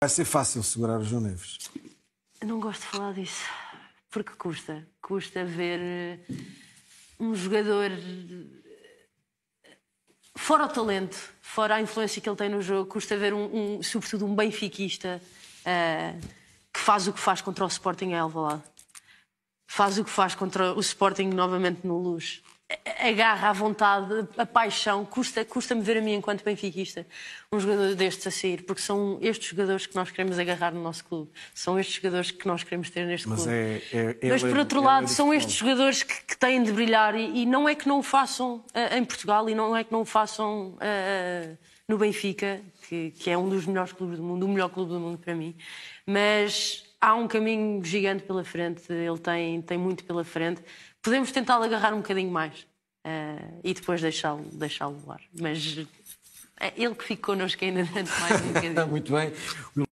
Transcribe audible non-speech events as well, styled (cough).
Vai ser fácil segurar o João Neves. Não gosto de falar disso. Porque custa. Custa ver eh, um jogador. Eh, fora o talento, fora a influência que ele tem no jogo, custa ver, um, um sobretudo, um benfiquista uh, que faz o que faz contra o Sporting em lá, Faz o que faz contra o Sporting novamente no Luz a garra, a vontade, a paixão, custa-me custa ver a mim, enquanto benfiquista, um jogador destes a sair, porque são estes jogadores que nós queremos agarrar no nosso clube, são estes jogadores que nós queremos ter neste Mas clube. É, é, é Mas, por outro é lado, são estes jogadores que, que têm de brilhar e, e, não é que não o façam uh, em Portugal e não é que não o façam uh, no Benfica, que, que é um dos melhores clubes do mundo, o melhor clube do mundo para mim. Mas há um caminho gigante pela frente, ele tem, tem muito pela frente. Podemos tentá-lo agarrar um bocadinho mais uh, e depois deixá-lo deixá voar. Mas é ele que ficou connosco ainda (laughs) mais um bocadinho. muito bem.